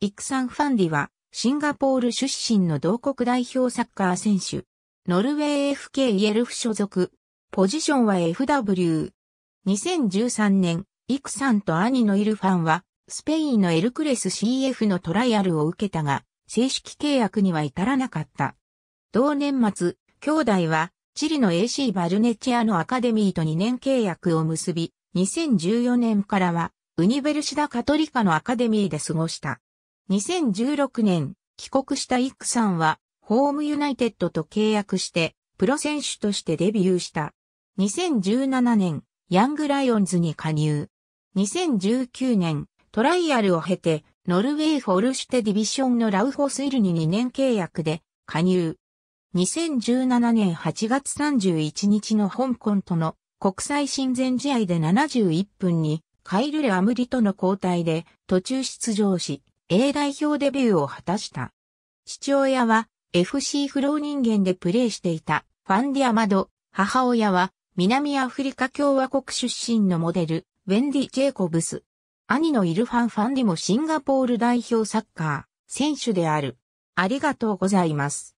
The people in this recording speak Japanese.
イクサン・ファンディは、シンガポール出身の同国代表サッカー選手。ノルウェー FK イエルフ所属。ポジションは FW。2013年、イクサンと兄のイルファンは、スペインのエルクレス CF のトライアルを受けたが、正式契約には至らなかった。同年末、兄弟は、チリの AC バルネチアのアカデミーと2年契約を結び、2014年からは、ウニベルシダ・カトリカのアカデミーで過ごした。2016年、帰国したイックさんは、ホームユナイテッドと契約して、プロ選手としてデビューした。2017年、ヤングライオンズに加入。2019年、トライアルを経て、ノルウェーフォルシュテディビションのラウホスイルに2年契約で加入。2017年8月31日の香港との国際親善試合で71分にカイル・レ・アムリとの交代で途中出場し、A 代表デビューを果たした。父親は FC フロー人間でプレーしていたファンディアマド、母親は南アフリカ共和国出身のモデル、ウェンディ・ジェイコブス。兄のイルファン・ファンディもシンガポール代表サッカー選手である。ありがとうございます。